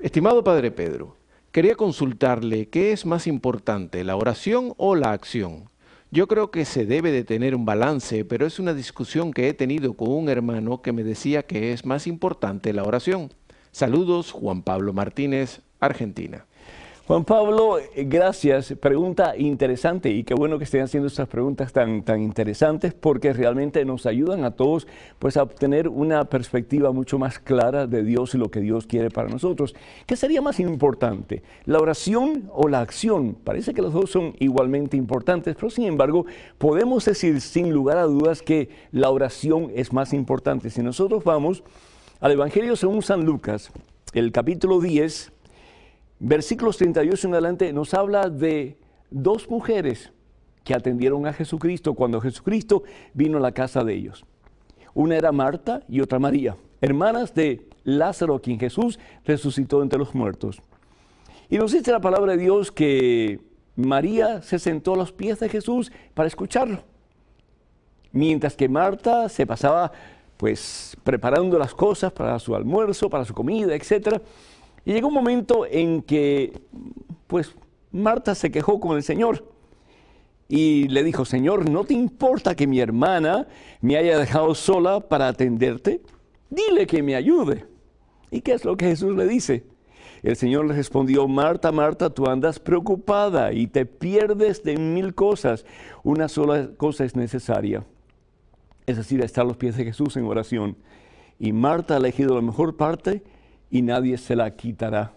Estimado Padre Pedro, quería consultarle qué es más importante, la oración o la acción. Yo creo que se debe de tener un balance, pero es una discusión que he tenido con un hermano que me decía que es más importante la oración. Saludos, Juan Pablo Martínez, Argentina. Juan Pablo, eh, gracias. Pregunta interesante y qué bueno que estén haciendo estas preguntas tan, tan interesantes porque realmente nos ayudan a todos pues, a obtener una perspectiva mucho más clara de Dios y lo que Dios quiere para nosotros. ¿Qué sería más importante, la oración o la acción? Parece que los dos son igualmente importantes, pero sin embargo podemos decir sin lugar a dudas que la oración es más importante. Si nosotros vamos al Evangelio según San Lucas, el capítulo 10, versículos 38 en adelante nos habla de dos mujeres que atendieron a Jesucristo cuando Jesucristo vino a la casa de ellos. Una era Marta y otra María, hermanas de Lázaro, quien Jesús resucitó entre los muertos. Y nos dice la palabra de Dios que María se sentó a los pies de Jesús para escucharlo, mientras que Marta se pasaba pues preparando las cosas para su almuerzo, para su comida, etcétera. Y llegó un momento en que, pues, Marta se quejó con el Señor y le dijo, Señor, ¿no te importa que mi hermana me haya dejado sola para atenderte? Dile que me ayude. ¿Y qué es lo que Jesús le dice? El Señor le respondió, Marta, Marta, tú andas preocupada y te pierdes de mil cosas. Una sola cosa es necesaria, es decir, estar a los pies de Jesús en oración. Y Marta ha elegido la mejor parte y nadie se la quitará.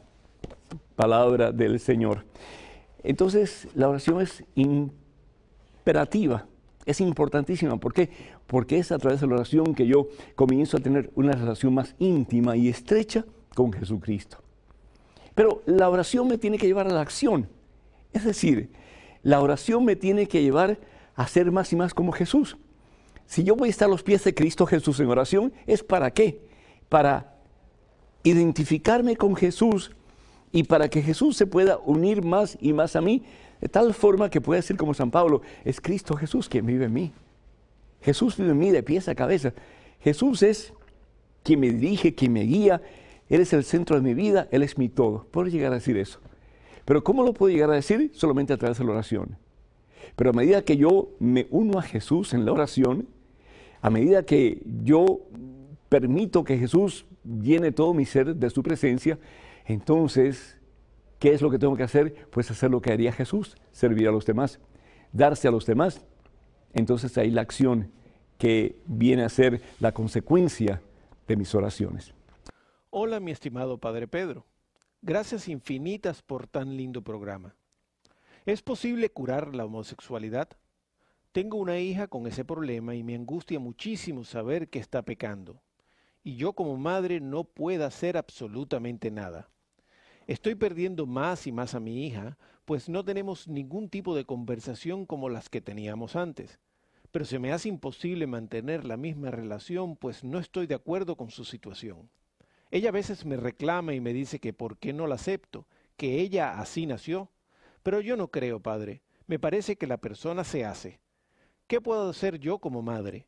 Palabra del Señor. Entonces, la oración es imperativa, es importantísima. ¿Por qué? Porque es a través de la oración que yo comienzo a tener una relación más íntima y estrecha con Jesucristo. Pero la oración me tiene que llevar a la acción. Es decir, la oración me tiene que llevar a ser más y más como Jesús. Si yo voy a estar a los pies de Cristo Jesús en oración, ¿es para qué? Para identificarme con Jesús y para que Jesús se pueda unir más y más a mí, de tal forma que pueda decir como San Pablo, es Cristo Jesús quien vive en mí. Jesús vive en mí de pies a cabeza. Jesús es quien me dirige, quien me guía. Él es el centro de mi vida, Él es mi todo. Puedo llegar a decir eso. Pero ¿cómo lo puedo llegar a decir? Solamente a través de la oración. Pero a medida que yo me uno a Jesús en la oración, a medida que yo permito que Jesús Viene todo mi ser de su presencia, entonces, ¿qué es lo que tengo que hacer? Pues hacer lo que haría Jesús, servir a los demás, darse a los demás. Entonces ahí la acción que viene a ser la consecuencia de mis oraciones. Hola mi estimado Padre Pedro, gracias infinitas por tan lindo programa. ¿Es posible curar la homosexualidad? Tengo una hija con ese problema y me angustia muchísimo saber que está pecando y yo como madre no puedo hacer absolutamente nada. Estoy perdiendo más y más a mi hija, pues no tenemos ningún tipo de conversación como las que teníamos antes. Pero se me hace imposible mantener la misma relación, pues no estoy de acuerdo con su situación. Ella a veces me reclama y me dice que por qué no la acepto, que ella así nació. Pero yo no creo, padre. Me parece que la persona se hace. ¿Qué puedo hacer yo como madre?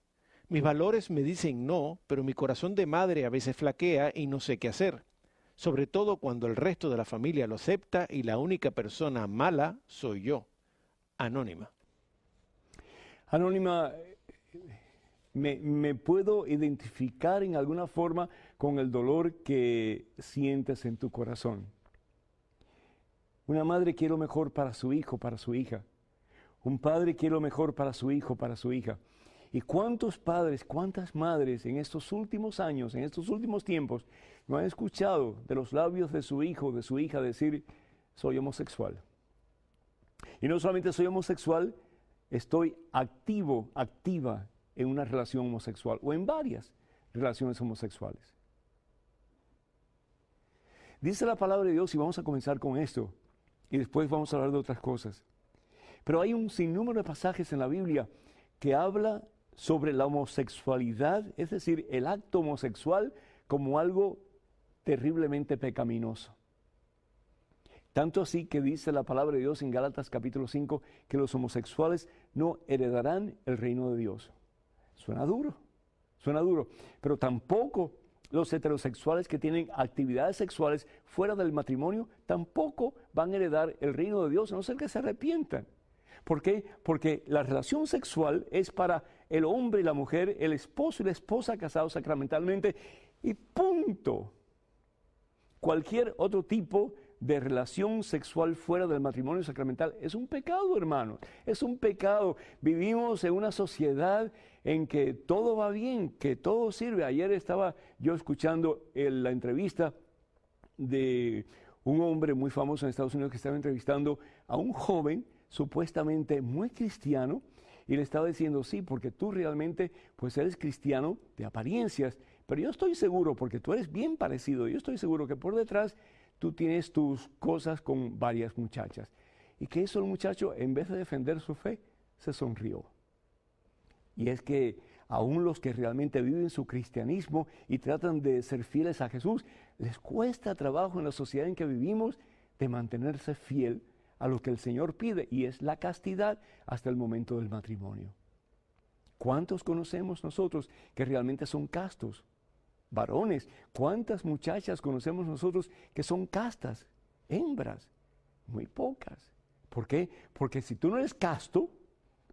Mis valores me dicen no, pero mi corazón de madre a veces flaquea y no sé qué hacer, sobre todo cuando el resto de la familia lo acepta y la única persona mala soy yo. Anónima. Anónima, me, puedo identificar en alguna forma con el dolor que sientes en tu corazón. Una madre quiere lo mejor para su hijo, para su hija. Un padre quiere lo mejor para su hijo, para su hija. ¿Y cuántos padres, cuántas madres en estos últimos años, en estos últimos tiempos, no han escuchado de los labios de su hijo, de su hija decir, soy homosexual? Y no solamente soy homosexual, estoy activo, activa en una relación homosexual o en varias relaciones homosexuales. Dice la palabra de Dios y vamos a comenzar con esto y después vamos a hablar de otras cosas. Pero hay un sinnúmero de pasajes en la Biblia que habla sobre la homosexualidad, es decir, el acto homosexual como algo terriblemente pecaminoso. Tanto así que dice la palabra de Dios en Galatas capítulo 5 que los homosexuales no heredarán el reino de Dios. Suena duro, suena duro, pero tampoco los heterosexuales que tienen actividades sexuales fuera del matrimonio tampoco van a heredar el reino de Dios, a no ser que se arrepientan. ¿Por qué? Porque la relación sexual es para el hombre y la mujer, el esposo y la esposa casados sacramentalmente, y punto. Cualquier otro tipo de relación sexual fuera del matrimonio sacramental es un pecado, hermano, es un pecado. Vivimos en una sociedad en que todo va bien, que todo sirve. Ayer estaba yo escuchando la entrevista de un hombre muy famoso en Estados Unidos que estaba entrevistando a un joven supuestamente muy cristiano, y le estaba diciendo, sí, porque tú realmente, pues eres cristiano de apariencias, pero yo estoy seguro, porque tú eres bien parecido, yo estoy seguro que por detrás tú tienes tus cosas con varias muchachas. ¿Y que eso el muchacho? En vez de defender su fe, se sonrió. Y es que aún los que realmente viven su cristianismo y tratan de ser fieles a Jesús, les cuesta trabajo en la sociedad en que vivimos de mantenerse fiel a lo que el Señor pide y es la castidad hasta el momento del matrimonio. ¿Cuántos conocemos nosotros que realmente son castos? Varones, ¿cuántas muchachas conocemos nosotros que son castas? Hembras, muy pocas. ¿Por qué? Porque si tú no eres casto,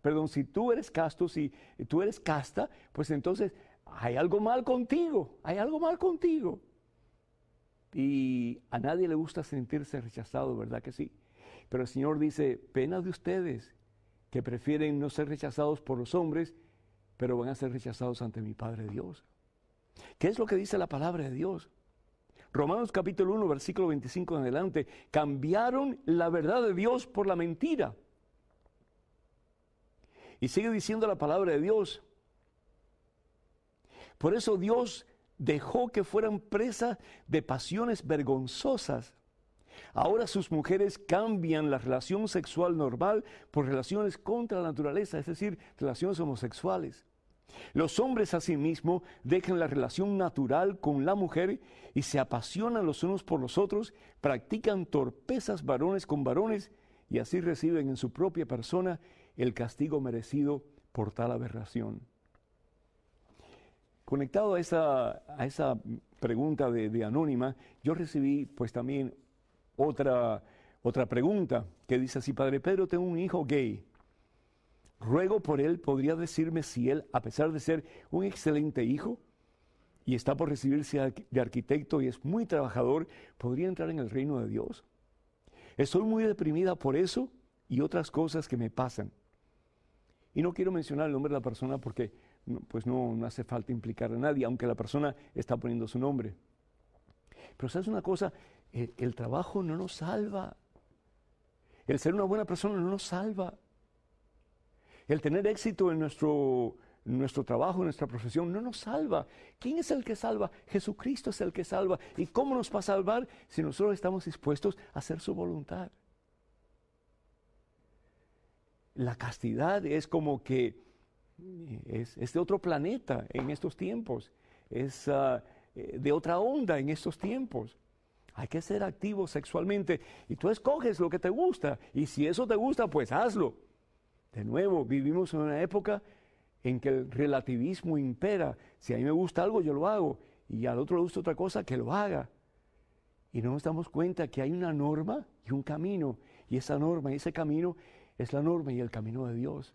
perdón, si tú eres casto, si tú eres casta, pues entonces hay algo mal contigo, hay algo mal contigo. Y a nadie le gusta sentirse rechazado, ¿verdad que sí? Pero el Señor dice, pena de ustedes, que prefieren no ser rechazados por los hombres, pero van a ser rechazados ante mi Padre Dios. ¿Qué es lo que dice la palabra de Dios? Romanos capítulo 1, versículo 25 en adelante, cambiaron la verdad de Dios por la mentira. Y sigue diciendo la palabra de Dios. Por eso Dios dejó que fueran presas de pasiones vergonzosas Ahora sus mujeres cambian la relación sexual normal por relaciones contra la naturaleza, es decir, relaciones homosexuales. Los hombres asimismo dejan la relación natural con la mujer y se apasionan los unos por los otros, practican torpezas varones con varones y así reciben en su propia persona el castigo merecido por tal aberración. Conectado a esa, a esa pregunta de, de Anónima, yo recibí pues también otra, otra pregunta que dice así, Padre Pedro, tengo un hijo gay. Ruego por él, ¿podría decirme si él, a pesar de ser un excelente hijo y está por recibirse de arquitecto y es muy trabajador, podría entrar en el reino de Dios? Estoy muy deprimida por eso y otras cosas que me pasan. Y no quiero mencionar el nombre de la persona porque pues no, no hace falta implicar a nadie, aunque la persona está poniendo su nombre. Pero sabes una cosa, el, trabajo no nos salva. El ser una buena persona no nos salva. El tener éxito en nuestro, nuestro trabajo, en nuestra profesión, no nos salva. ¿Quién es el que salva? Jesucristo es el que salva. ¿Y cómo nos va a salvar si nosotros estamos dispuestos a hacer su voluntad? La castidad es como que es, de otro planeta en estos tiempos, es ah, eh, de otra onda en estos tiempos. Hay que ser activo sexualmente y tú escoges lo que te gusta y si eso te gusta, pues hazlo. De nuevo, vivimos en una época en que el relativismo impera. Si a mí me gusta algo, yo lo hago y al otro le gusta otra cosa, que lo haga. Y no nos damos cuenta que hay una norma y un camino y esa norma y ese camino es la norma y el camino de Dios.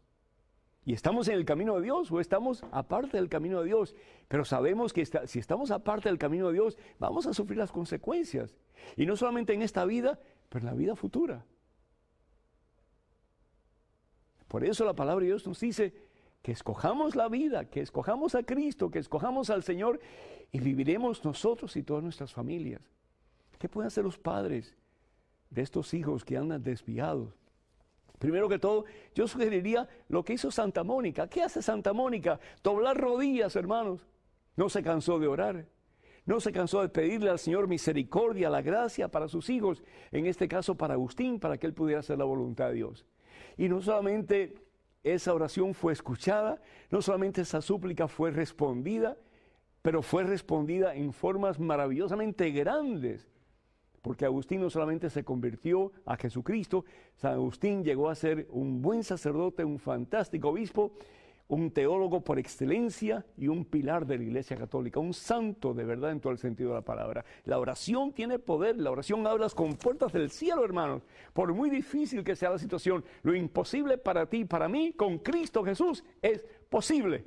¿Y estamos en el camino de Dios o estamos aparte del camino de Dios? Pero sabemos que si estamos aparte del camino de Dios, vamos a sufrir las consecuencias. Y no solamente en esta vida, pero en la vida futura. Por eso la palabra de Dios nos dice que escojamos la vida, que escojamos a Cristo, que escojamos al Señor y viviremos nosotros y todas nuestras familias. ¿Qué pueden hacer los padres de estos hijos que andan desviados? Primero que todo, yo sugeriría lo que hizo Santa Mónica. ¿Qué hace Santa Mónica? Doblar rodillas, hermanos. No se cansó de orar. No se cansó de pedirle al Señor misericordia, la gracia para sus hijos, en este caso para Agustín, para que él pudiera hacer la voluntad de Dios. Y no solamente esa oración fue escuchada, no solamente esa súplica fue respondida, pero fue respondida en formas maravillosamente grandes porque Agustín no solamente se convirtió a Jesucristo, San Agustín llegó a ser un buen sacerdote, un fantástico obispo, un teólogo por excelencia y un pilar de la Iglesia Católica, un santo de verdad en todo el sentido de la palabra. La oración tiene poder, la oración hablas con puertas del cielo, hermanos. Por muy difícil que sea la situación, lo imposible para ti, para mí, con Cristo Jesús es posible.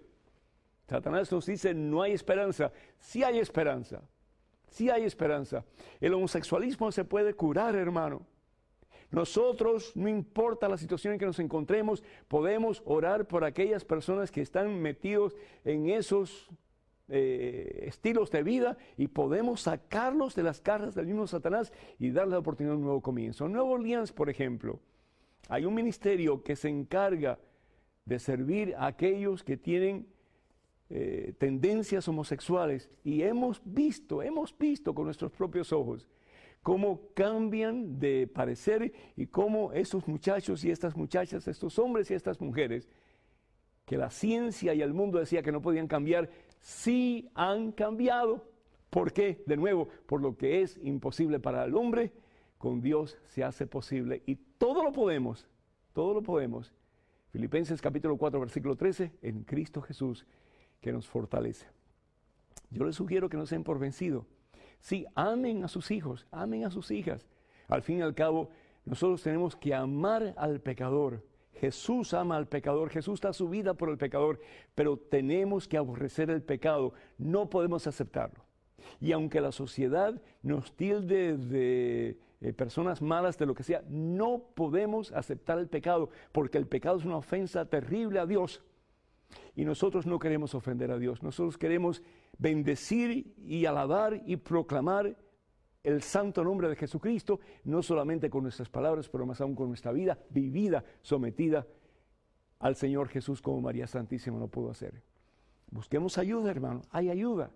Satanás nos dice, no hay esperanza, sí hay esperanza, Sí hay esperanza. El homosexualismo se puede curar, hermano. Nosotros, no importa la situación en que nos encontremos, podemos orar por aquellas personas que están metidos en esos eh, estilos de vida y podemos sacarlos de las cargas del mismo Satanás y darles la oportunidad de un nuevo comienzo. En Nuevo Orleans, por ejemplo, hay un ministerio que se encarga de servir a aquellos que tienen eh, tendencias homosexuales y hemos visto, hemos visto con nuestros propios ojos cómo cambian de parecer y cómo esos muchachos y estas muchachas, estos hombres y estas mujeres, que la ciencia y el mundo decía que no podían cambiar, sí han cambiado. ¿Por qué? De nuevo, por lo que es imposible para el hombre, con Dios se hace posible y todo lo podemos, todo lo podemos. Filipenses capítulo 4, versículo 13, en Cristo Jesús que nos fortalece. Yo les sugiero que no sean por vencido. Sí, amen a sus hijos, amen a sus hijas. Al fin y al cabo, nosotros tenemos que amar al pecador. Jesús ama al pecador, Jesús da su vida por el pecador, pero tenemos que aborrecer el pecado, no podemos aceptarlo. Y aunque la sociedad nos tilde de eh, personas malas, de lo que sea, no podemos aceptar el pecado, porque el pecado es una ofensa terrible a Dios. Y nosotros no queremos ofender a Dios, nosotros queremos bendecir y alabar y proclamar el santo nombre de Jesucristo, no solamente con nuestras palabras, pero más aún con nuestra vida vivida, sometida al Señor Jesús como María Santísima lo pudo hacer. Busquemos ayuda, hermano, hay ayuda.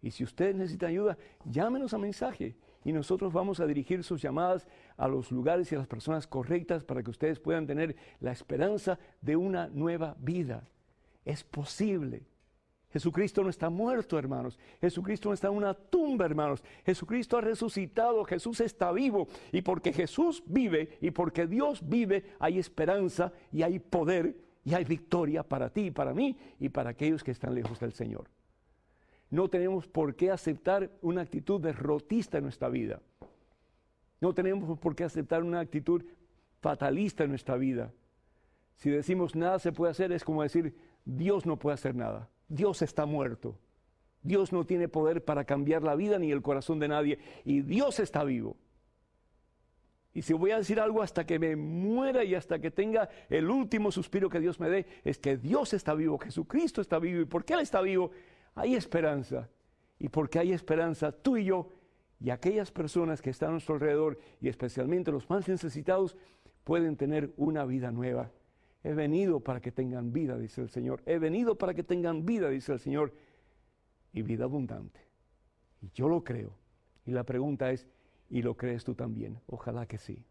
Y si ustedes necesitan ayuda, llámenos a mensaje y nosotros vamos a dirigir sus llamadas a los lugares y a las personas correctas para que ustedes puedan tener la esperanza de una nueva vida es posible. Jesucristo no está muerto, hermanos. Jesucristo no está en una tumba, hermanos. Jesucristo ha resucitado, Jesús está vivo. Y porque Jesús vive y porque Dios vive, hay esperanza y hay poder y hay victoria para ti, para mí y para aquellos que están lejos del Señor. No tenemos por qué aceptar una actitud derrotista en nuestra vida. No tenemos por qué aceptar una actitud fatalista en nuestra vida. Si decimos nada se puede hacer, es como decir, Dios no puede hacer nada. Dios está muerto. Dios no tiene poder para cambiar la vida ni el corazón de nadie. Y Dios está vivo. Y si voy a decir algo hasta que me muera y hasta que tenga el último suspiro que Dios me dé, es que Dios está vivo, Jesucristo está vivo. ¿Y porque Él está vivo? Hay esperanza. Y porque hay esperanza, tú y yo y aquellas personas que están a nuestro alrededor y especialmente los más necesitados pueden tener una vida nueva. He venido para que tengan vida, dice el Señor. He venido para que tengan vida, dice el Señor. Y vida abundante. Y yo lo creo. Y la pregunta es, ¿y lo crees tú también? Ojalá que sí.